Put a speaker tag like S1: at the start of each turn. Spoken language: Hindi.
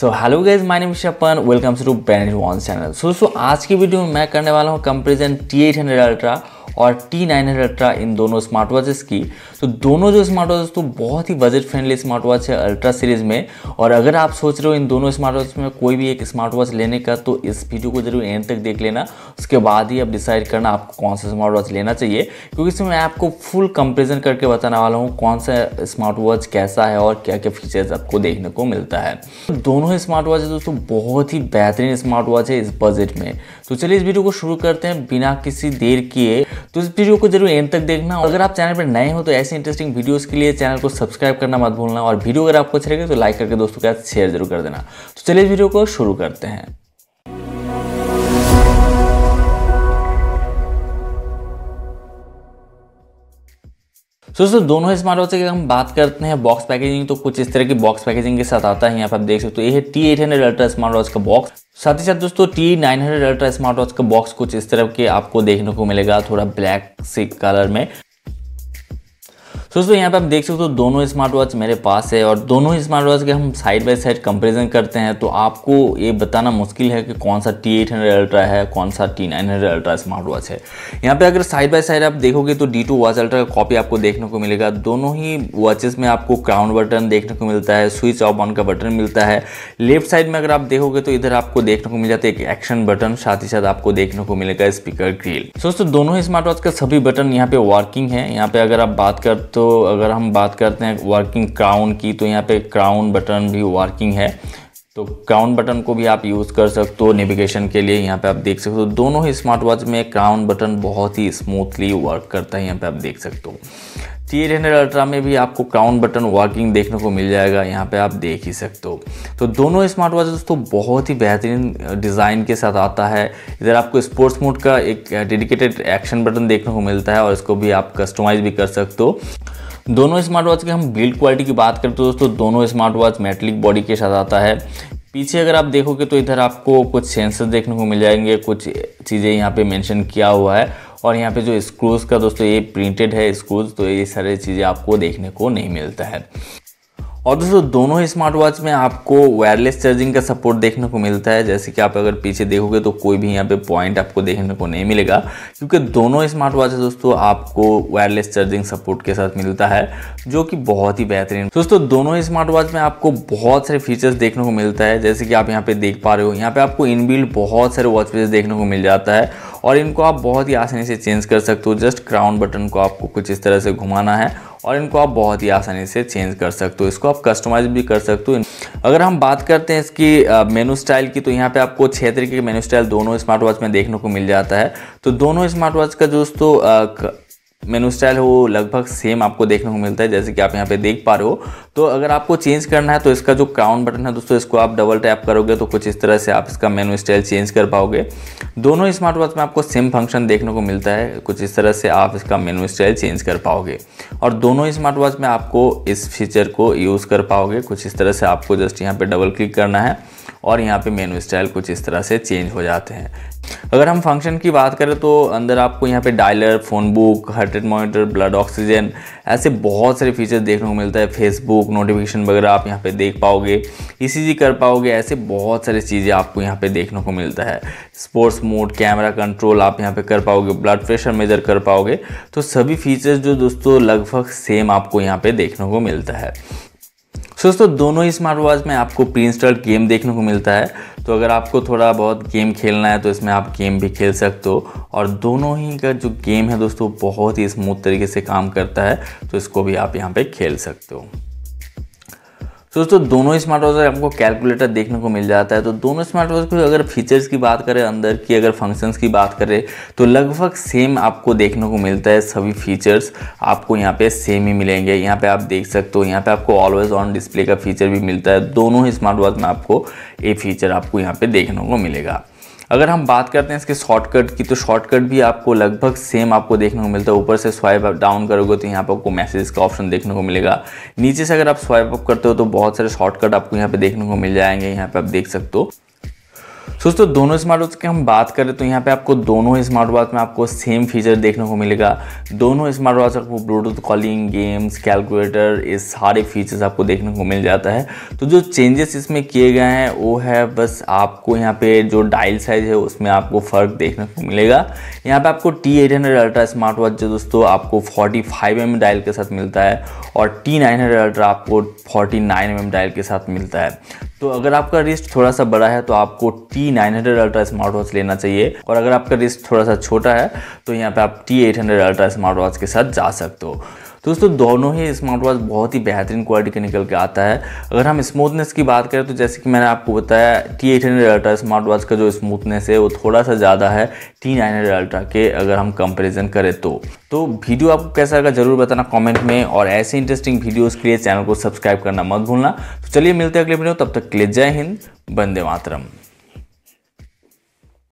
S1: so hello guys my name Shapan welcomes to ban one channel so so आज की वीडियो में मैं करने वाला हूँ comparison T eight hundred ultra और टी नाइन अल्ट्रा इन दोनों स्मार्ट वॉचेस की तो दोनों जो स्मार्ट वॉचेस तो बहुत ही बजट फ्रेंडली स्मार्ट वॉच है अल्ट्रा सीरीज में और अगर आप सोच रहे हो इन दोनों स्मार्ट वॉच में कोई भी एक स्मार्ट वॉच लेने का तो इस वीडियो को जरूर एंड तक देख लेना उसके बाद ही आप डिसाइड करना आपको कौन सा स्मार्ट वॉच लेना चाहिए क्योंकि इसमें मैं आपको फुल कंपेरिजन करके बताने वाला हूँ कौन सा स्मार्ट वॉच कैसा है और क्या क्या फीचर्स आपको देखने को मिलता है तो दोनों ही स्मार्ट वॉच दोस्तों बहुत ही बेहतरीन स्मार्ट वॉच है इस बजट में तो चलिए इस वीडियो को शुरू करते हैं बिना किसी देर किए तो इस वीडियो को जरूर एंड तक देखना अगर आप चैनल पर नए हो तो ऐसे इंटरेस्टिंग वीडियोस के लिए चैनल को सब्सक्राइब करना मत भूलना और वीडियो अगर आपको अच्छे लगे तो लाइक करके दोस्तों के साथ शेयर जरूर कर देना तो चलिए वीडियो को शुरू करते हैं सो so, दोस्तों दोनों स्मार्ट वॉच की हम बात करते हैं बॉक्स पैकेजिंग तो कुछ इस तरह की बॉक्स पैकेजिंग के साथ आता है यहाँ पर आप देख सकते हो ये है T eight hundred ultra smart watch का बॉक्स साथ ही साथ दोस्तों T nine hundred ultra smart watch का बॉक्स कुछ इस तरह के आपको देखने को मिलेगा थोड़ा ब्लैक से कलर में दोस्तों यहाँ पे आप देख सकते हो तो दोनों स्मार्ट वॉच मेरे पास है और दोनों स्मार्ट वॉच के हम साइड बाय साइड कंपेरिजन करते हैं तो आपको ये बताना मुश्किल है कि कौन सा टी एट हंड्रेड अल्ट्रा है कौन सा T nine hundred ultra smart watch है यहाँ पे अगर साइड बाय साइड आप देखोगे तो डी टू वॉच अल्ट्रा का कॉपी आपको देखने को मिलेगा दोनों ही वॉचेस में आपको क्राउन बटन देखने को मिलता है स्विच ऑफ ऑन का बटन मिलता है लेफ्ट साइड में अगर आप देखोगे तो इधर आपको देखने को मिल जाता है एक एक्शन बटन साथ ही साथ आपको देखने को मिलेगा स्पीकर ग्रिल दोस्तों दोनों ही स्मार्ट वॉच का सभी बटन यहाँ पे वर्किंग है यहाँ पे अगर आप बात कर तो तो अगर हम बात करते हैं वर्किंग क्राउन की तो यहाँ पे क्राउन बटन भी वर्किंग है तो क्राउन बटन को भी आप यूज़ कर सकते हो नेविगेशन के लिए यहाँ पे आप देख सकते हो तो दोनों ही स्मार्ट वॉच में क्राउन बटन बहुत ही स्मूथली वर्क करता है यहाँ पे आप देख सकते हो थ्री एट हंड्रेड अल्ट्रा में भी आपको क्राउन बटन वर्किंग देखने को मिल जाएगा यहाँ पे आप देख ही सकते हो तो दोनों स्मार्ट वॉच दोस्तों बहुत ही बेहतरीन डिज़ाइन के साथ आता है इधर आपको स्पोर्ट्स मोड का एक डेडिकेटेड एक्शन बटन देखने को मिलता है और इसको भी आप कस्टमाइज भी कर सकते हो दोनों स्मार्ट वॉच की हम बिल्ड क्वालिटी की बात करें तो दोस्तों दोनों स्मार्ट वॉच मेटलिक बॉडी के साथ आता है पीछे अगर आप देखोगे तो इधर आपको कुछ सेंसर देखने को मिल जाएंगे कुछ चीज़ें यहाँ पे मेंशन किया हुआ है और यहाँ पे जो स्क्रूज़ का दोस्तों ये प्रिंटेड है स्क्रूज़ तो ये सारी चीज़ें आपको देखने को नहीं मिलता है और दोस्तों दोनों ही स्मार्ट वॉच में आपको वायरलेस चार्जिंग का सपोर्ट देखने को मिलता है जैसे कि आप अगर पीछे देखोगे तो कोई भी यहाँ पे पॉइंट आपको देखने को नहीं मिलेगा क्योंकि दोनों स्मार्ट वॉच दोस्तों आपको वायरलेस चार्जिंग सपोर्ट के साथ मिलता है जो कि बहुत ही बेहतरीन दोस्तों दोनों स्मार्ट वॉच में आपको बहुत सारे फीचर्स देखने को मिलता है जैसे कि आप यहाँ पे देख पा रहे हो यहाँ पे आपको इनबिल्ड बहुत सारे वॉच पेज देखने को मिल जाता है और इनको आप बहुत ही आसानी से चेंज कर सकते हो जस्ट क्राउन बटन को आपको कुछ इस तरह से घुमाना है और इनको आप बहुत ही आसानी से चेंज कर सकते हो इसको आप कस्टमाइज भी कर सकते हो अगर हम बात करते हैं इसकी मेनू स्टाइल की तो यहाँ पे आपको छः तरीके के मेनू स्टाइल दोनों स्मार्ट वॉच में देखने को मिल जाता है तो दोनों स्मार्ट वॉच का दोस्तों मेनू स्टाइल वो लगभग सेम आपको देखने को मिलता है जैसे कि आप यहाँ पे देख पा रहे हो तो अगर आपको चेंज करना है तो इसका जो क्राउन बटन है दोस्तों इसको आप डबल टैप करोगे तो कुछ इस तरह से आप इसका मेनू स्टाइल चेंज कर पाओगे दोनों स्मार्ट वॉच में आपको सेम फंक्शन देखने को मिलता है कुछ इस तरह से आप इसका मेनू स्टाइल चेंज कर पाओगे और दोनों स्मार्ट वॉच में आपको इस फीचर को यूज़ कर पाओगे कुछ इस तरह से आपको जस्ट यहाँ पर डबल क्लिक करना है और यहाँ पे मेनू स्टाइल कुछ इस तरह से चेंज हो जाते हैं अगर हम फंक्शन की बात करें तो अंदर आपको यहाँ पे dialer phone book heart rate monitor blood oxygen ऐसे बहुत सारे फीचर्स देखने को मिलता है फेसबुक नोटिफिकेशन वगैरह आप यहाँ पे देख पाओगे ई e कर पाओगे ऐसे बहुत सारी चीज़ें आपको यहाँ पे देखने को मिलता है स्पोर्ट्स मोड कैमरा कंट्रोल आप यहाँ पे कर पाओगे ब्लड प्रेशर मेजर कर पाओगे तो सभी फीचर्स जो दोस्तों लगभग सेम आपको यहाँ पे देखने को मिलता है दोस्तों दोनों ही स्मार्ट वॉच में आपको प्री इंस्टॉल्ड गेम देखने को मिलता है तो अगर आपको थोड़ा बहुत गेम खेलना है तो इसमें आप गेम भी खेल सकते हो और दोनों ही का जो गेम है दोस्तों बहुत ही स्मूथ तरीके से काम करता है तो इसको भी आप यहाँ पर खेल सकते हो तो दोस्तों दोनों स्मार्ट वॉच आपको कैलकुलेटर देखने को मिल जाता है तो दोनों स्मार्ट वॉच को अगर फीचर्स की बात करें अंदर की अगर फंक्शंस की बात करें तो लगभग सेम आपको देखने को मिलता है सभी फीचर्स आपको यहाँ पे सेम ही मिलेंगे यहाँ पे आप देख सकते हो यहाँ पे आपको ऑलवेज ऑन डिस्प्ले का फीचर भी मिलता है दोनों ही स्मार्ट वॉच में आपको ये फीचर आपको यहाँ पर देखने को मिलेगा अगर हम बात करते हैं इसके शॉर्टकट की तो शॉर्टकट भी आपको लगभग सेम आपको देखने को मिलता है ऊपर से स्वाइप अप डाउन करोगे तो यहाँ पर आपको मैसेज का ऑप्शन देखने को मिलेगा नीचे से अगर आप स्वाइप अप करते हो तो बहुत सारे शॉर्टकट आपको यहाँ पे देखने को मिल जाएंगे यहाँ पे आप देख सकते हो दोस्तों तो दोनों स्मार्ट वॉच की हम बात करें तो यहाँ पे आपको दोनों स्मार्ट वॉच में आपको सेम फीचर देखने को मिलेगा दोनों स्मार्ट वॉच आपको ब्लूटूथ कॉलिंग गेम्स कैलकुलेटर ये सारे फीचर्स आपको देखने को मिल जाता है तो जो चेंजेस इसमें किए गए हैं वो है बस आपको यहाँ पे जो डायल साइज है उसमें आपको फ़र्क देखने को मिलेगा यहाँ पे आपको T eight hundred ultra smart watch जो दोस्तों आपको फोर्टी फाइव एम डायल के साथ मिलता है और टी नाइन हंड्रेड अल्ट्रा आपको फोर्टी नाइन एम डायल के साथ मिलता है तो अगर आपका रिस्ट थोड़ा सा बड़ा है तो आपको T900 nine hundred ultra smart watch लेना चाहिए और अगर आपका रिस्ट थोड़ा सा छोटा है तो यहाँ पे आप T800 eight hundred ultra smart watch के साथ जा सकते हो तो दोस्तों दोनों ही स्मार्ट वॉच बहुत ही बेहतरीन क्वालिटी के निकल के आता है अगर हम स्मूथनेस की बात करें तो जैसे कि मैंने आपको बताया T eight hundred ultra smart watch का जो स्मूथनेस है वो थोड़ा सा ज़्यादा है टी नाइन हंड्रेड अल्ट्रा के अगर हम कंपेरिजन करें तो तो वीडियो आपको कैसा लगा जरूर बताना कमेंट में और ऐसे इंटरेस्टिंग वीडियोस के लिए चैनल को सब्सक्राइब करना मत भूलना तो चलिए मिलते हैं अगले वीडियो तब तक के लिए जय हिंद बंदे मातरम